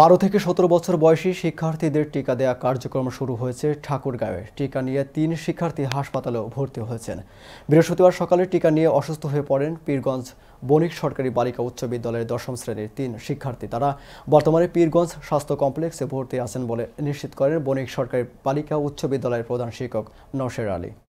বারো থেকে সতেরো বছর বয়সী শিক্ষার্থীদের টিকা দেওয়া কার্যক্রম শুরু হয়েছে ঠাকুরগাঁওয়ে টিকা নিয়ে তিন শিক্ষার্থী হাসপাতালে ভর্তি হয়েছেন বৃহস্পতিবার সকালে টিকা নিয়ে অসুস্থ হয়ে পড়েন পীরগঞ্জ বণিক সরকারি বালিকা উচ্চ বিদ্যালয়ের দশম শ্রেণীর তিন শিক্ষার্থী তারা বর্তমানে পীরগঞ্জ স্বাস্থ্য কমপ্লেক্সে ভর্তি আছেন বলে নিশ্চিত করেন বণিক সরকারি বালিকা উচ্চ বিদ্যালয়ের প্রধান শিক্ষক নশের আলী